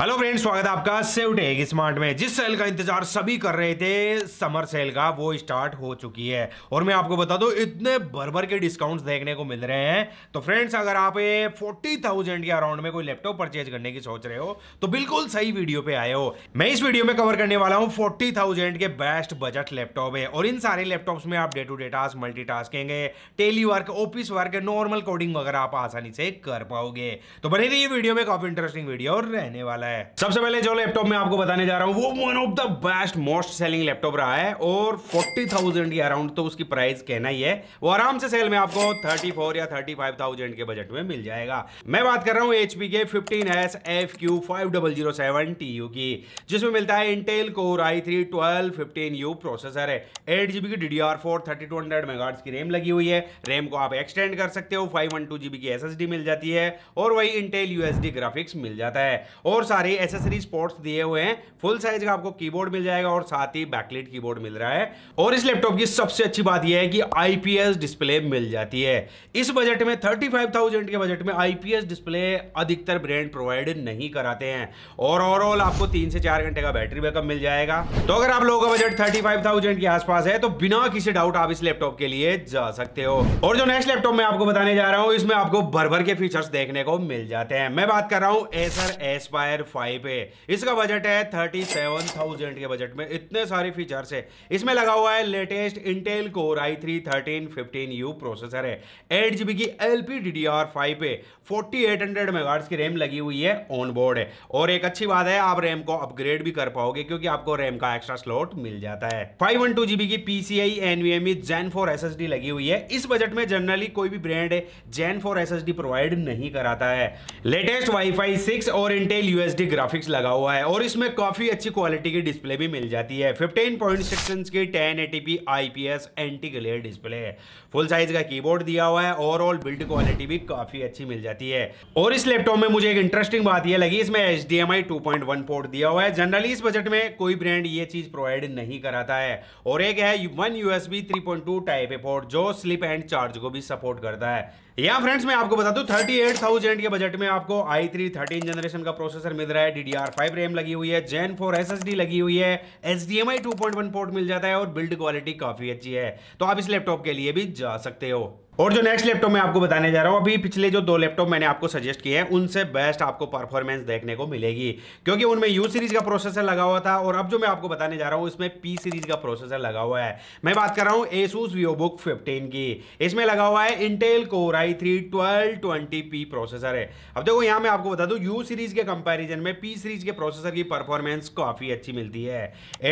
Hello friends स्वागत है आपका सेव टेक स्मार्ट में जिस सेल का इंतजार सभी कर रहे थे समर सेल का वो स्टार्ट हो चुकी है और मैं आपको बता दूं इतने भर भर के डिस्काउंट्स देखने को मिल रहे हैं तो फ्रेंड्स अगर आप ये फोर्टी थाउजेंड के अराउंड में कोई लैपटॉप परचेज करने की सोच रहे हो तो बिल्कुल सही वीडियो पे आए हो मैं इस वीडियो में कवर करने वाला हूँ फोर्टी थाउजेंड के बेस्ट बजट लैपटॉप है और इन सारे लैपटॉप्स में आप day to day task multi tasking tele work office work normal coding वगैरह आप आसानी से कर पाओगे तो बने रही वीडियो में काफी इंटरेस्टिंग वीडियो रहने वाला है सबसे पहले जो लैपटॉप मैं आपको बताने जा रहा हूँ वो one of the best most selling laptop रहा है और फोर्टी थाउजेंड के अराउंड तो उसकी प्राइस कहना ही है वो आराम से सेल में आपको थर्टी फोर या थर्टी फाइव थाउजेंड के बजट में मिल जाएगा मैं बात कर रहा हूँ H K fifteen S F Q five double zero seven T U की जिसमें मिलता है Intel core I three twelve fifteen U processor है एट जीबी की D D R four thirty two hundred mega की रैम लगी हुई है रैम को आप एक्सटेंड कर सकते हो फाइव वन टू जीबी की एस एस डी मिल जाती है और वही Intel U S D graphics मिल जाता है और साथ सारे एसेसरी स्पॉट्स दिए हुए हैं फुल साइज का आपको कीबोर्ड मिल जाएगा और साथ ही बैकलेट कीबोर्ड मिल रहा है और इस लैपटॉप की सबसे अच्छी बात यह है कि आईपीएस डिस्प्ले मिल जाती है इस बजट में थर्टी के बजट में आईपीएस डिस्प्ले अधिकतर ब्रांड प्रोवाइड नहीं कराते हैं और ओवरऑल आपको तीन से चार घंटे का बैटरी बैकअप मिल जाएगा तो अगर आप लोगों का बजट थर्टी के आसपास है तो बिना किसी डाउट आप इस लैपटॉप के लिए जा सकते हो और जो नेक्स्ट लैपटॉप मैं आपको बताने जा रहा हूँ इसमें आपको भर भर के फीचर्स देखने को मिल जाते हैं मैं बात कर रहा हूँ एसर एस्पायर फाइव है इसका बजट है थर्टी सेवन थाउजेंड के बजट में इतने सारे फीचर्स है इसमें लगा हुआ है latest Intel core I three thirteen fifteen U processor है एट जीबी की L P D D R five है फोर्टी एट हंड्रेड मेगाट्स की रैम लगी हुई है ऑन बोर्ड है और एक अच्छी बात है आप रैम को अपग्रेड भी कर पाओगे क्योंकि आपको रैम का एक्स्ट्रा स्लॉट मिल जाता है फाइव वन टू जीबी की PCIe NVMe gen four S लगी हुई है इस बजट में जनरली कोई भी ब्रांड है जेन फोर एस प्रोवाइड नहीं कराता है लेटेस्ट वाईफाई सिक्स और इंटेल यूएस एच ग्राफिक्स लगा हुआ है और इसमें काफ़ी अच्छी क्वालिटी की डिस्प्ले भी मिल जाती है 15 पॉइंट सेक्शंस की 1080p IPS anti glare display है फुल साइज का कीबोर्ड दिया हुआ है ओवरऑल बिल्ड क्वालिटी भी काफ़ी अच्छी मिल जाती है और इस लैपटॉप में मुझे एक इंटरेस्टिंग बात यह लगी इसमें एच डी पोर्ट दिया हुआ है जनरली इस बजट में कोई ब्रांड ये चीज़ प्रोवाइड नहीं कराता है और एक है one U S type A port जो स्लिप एंड चार्ज को भी सपोर्ट करता है या फ्रेंड्स मैं आपको बता दूं 38,000 के बजट में आपको i3 13 जनरेशन का प्रोसेसर मिल किधर है डी डी रेम लगी हुई है gen four S S D लगी हुई है H D M I two point one port मिल जाता है और बिल्ड क्वालिटी काफ़ी अच्छी है तो आप इस लैपटॉप के लिए भी जा सकते हो और जो नेक्स्ट लैपटॉप मैं आपको बताने जा रहा हूँ अभी पिछले जो दो लैपटॉप मैंने आपको सजेस्ट किए हैं उनसे बेस्ट आपको परफॉर्मेंस देखने को मिलेगी क्योंकि उनमें यू सीरीज का प्रोसेसर लगा हुआ था और अब जो मैं आपको बताने जा रहा हूँ इसमें पी सीरीज का प्रोसेसर लगा हुआ है मैं बात कर रहा हूँ एसूस वीओबुक फिफ्टीन की इसमें लगा हुआ है Intel core I three twelve twenty P processor है अब देखो यहाँ मैं आपको बता दू यू सीरीज के कंपेरिजन में पी सीरीज के प्रोसेसर की परफॉर्मेंस काफ़ी अच्छी मिलती है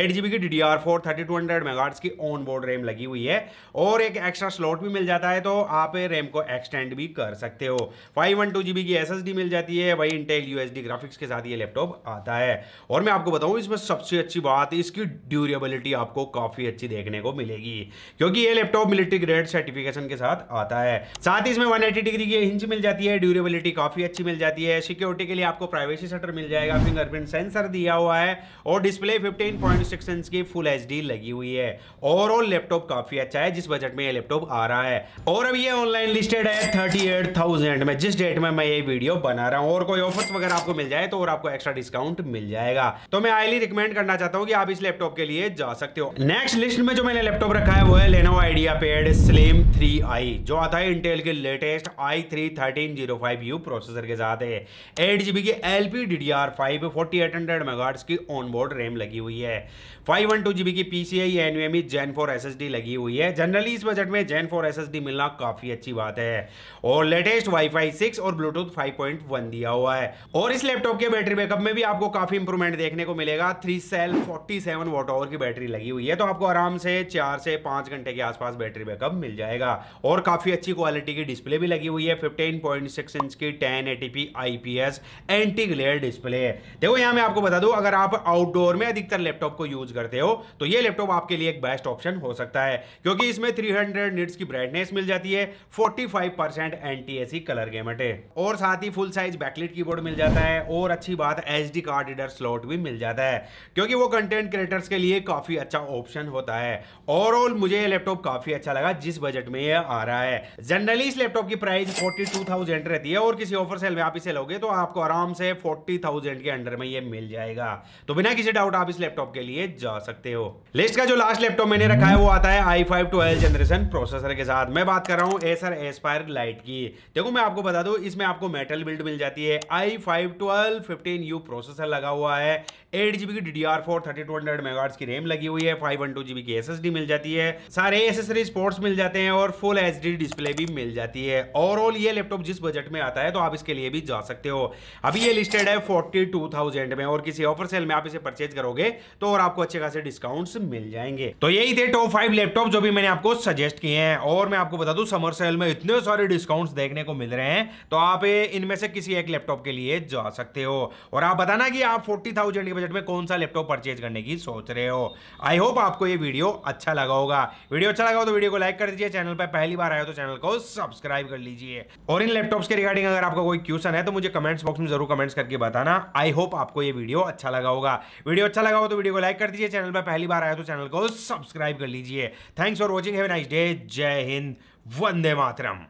एट जी की D D R four thirty two hundred की ऑन बोर्ड रैम लगी हुई है और एक एक्स्ट्रा स्लॉट भी मिल जाता है तो हो आप रैम को एक्सटेंड भी कर सकते हो फाइव वन टू जीबी की एसएसडी मिल जाती है वही इंटेल यूएसडी ग्राफिक्स के साथ ये लैपटॉप आता है और मैं आपको बताऊँ इसमें सबसे अच्छी बात इसकी ड्यूरेबिलिटी आपको काफ़ी अच्छी देखने को मिलेगी क्योंकि ये लैपटॉप मिलिट्री ग्रेड सर्टिफिकेशन के साथ आता है साथ ही इसमें 180 डिग्री की इंच मिल जाती है ड्यूरेबिलिटी काफ़ी अच्छी मिल जाती है सिक्योरिटी के लिए आपको प्राइवेसी सेटर मिल जाएगा फिंगरप्रिंट सेंसर दिया हुआ है और डिस्प्ले 15.6 इंच की फुल एच लगी हुई है ओवरऑल लैपटॉप काफ़ी अच्छा है जिस बजट में ये लैपटॉप आ रहा है और और अब ये ऑनलाइन लिस्टेड है थर्टी एट थाउजेंड में जिस डेट में मैं ये वीडियो बना रहा हूँ और कोई ऑफर्स वगैरह आपको मिल जाए तो और आपको एक्स्ट्रा डिस्काउंट मिल जाएगा तो मैं हाईली रिकमेंड करना चाहता हूँ कि आप इस लैपटॉप के लिए जा सकते हो नेक्स्ट लिस्ट में जो मैंने लैपटॉप रखा है वो है Lenovo IdeaPad slim three I जो आता है इंटेल के latest I three thirteen zero five U processor के साथ है एट जीबी की L P D D R five forty eight hundred मेगाट्स की ऑनबोर्ड रैम लगी हुई है फाइव वन टू जीबी की PCIe NVMe gen four S S D लगी हुई है जनरली इस बजट में gen four S S D मिलना काफ़ी अच्छी बात है और लेटेस्ट वाईफाई सिक्स और ब्लूटूथ फाइव पॉइंट वन दिया हुआ है और इस लैपटॉप के बैटरी बैकअप में भी आपको काफ़ी इंप्रूवमेंट देखने को मिलेगा three cell forty seven watt hour की बैटरी लगी हुई है तो आपको आराम से चार से पांच घंटे के आसपास बैटरी बैकअप मिल जाएगा और काफ़ी अच्छी क्वालिटी की डिस्प्ले भी लगी हुई है फिफ्टीन पॉइंट सिक्स इंच की ten eighty I P S anti glare display है देखो यहाँ मैं आपको बता दू अगर आप आउटडोर में अधिकतर लैपटॉप को यूज करते हो तो ये लैपटॉप आपके लिए एक बेस्ट ऑप्शन हो सकता है क्योंकि इसमें थ्री हंड्रेड की ब्राइटनेस मिल जाती है जाती दिए 45 percent N NTSC colour gamut अटे और साथ ही फुल साइज बैकलिट कीबोर्ड मिल जाता है और अच्छी बात H D card reader slot भी मिल जाता है क्योंकि वो कंटेंट क्रिएटर्स के लिए काफी अच्छा ऑप्शन होता है ओवरऑल मुझे ये लैपटॉप काफी अच्छा लगा जिस बजट में यह आ रहा है जनरली इस लैपटॉप की प्राइस फोर्टी रहती है और किसी ऑफर सेल में आप इसे लोगे तो आपको आराम से फोर्टी के अंडर में यह मिल जाएगा तो बिना किसी डाउट आप इस लैपटॉप के लिए जा सकते हो लिस्ट का जो लास्ट लैपटॉप मैंने रखा है वो आता है I five two generation processor के साथ मैं बात कर रहा हूँ एसर एस्पायर लाइट की देखो मैं आपको बता दूँ इसमें आपको मेटल बिल्ड मिल जाती है I five twelve fifteen U processor लगा हुआ है एट जीबी की D D R four thirty two hundred मेगाट्स की रैम लगी हुई है फाइव वन टू जीबी की एस एस डी मिल जाती है सारे एसेसरी स्पोर्ट्स मिल जाते हैं और फुल एच डी डिस्प्ले भी मिल जाती है ओवरऑल ये लैपटॉप जिस बजट में आता है तो आप इसके लिए भी जा सकते हो अभी ये लिस्टेड है फोर्टी टू थाउजेंड में और किसी ऑफर सेल में आप इसे परचेज करोगे तो और आपको अच्छे खासे डिस्काउंट्स मिल जाएंगे तो यही थे टॉप फाइव लैपटॉप जो भी मैंने आपको सजेस्ट किए हैं और मैं आपको बता दूं समर सेल में इतने सारे डिस्काउंट्स देखने को मिल रहे हैं तो आप इनमें से किसी एक लैपटॉप के लिए जा सकते हो और आप बताना कि आप फोर्टी थाउजेंड के बजट में कौन सा लैपटॉप परचेज करने की सोच रहे हो आई होप आपको ये वीडियो अच्छा लगा होगा वीडियो अच्छा लगा हो तो वीडियो को लाइक कर दीजिए चैनल पर पहली बार आए तो चैनल को सब्सक्राइब कर लीजिए और इन लैपटॉप्स के रिगार्डिंग अगर आपका कोई क्वेश्चन है तो मुझे कमेंट्स बॉक्स में जरूर कमेंट्स करके बताना आई होप आपको ये वीडियो अच्छा लगा होगा वीडियो अच्छा लगा हो तो वीडियो को लाइक कर दीजिए चैनल पर पहली बार आए तो चैनल को सब्सक्राइब कर लीजिए thanks for watching have nice day जय हिंद Vande Matram.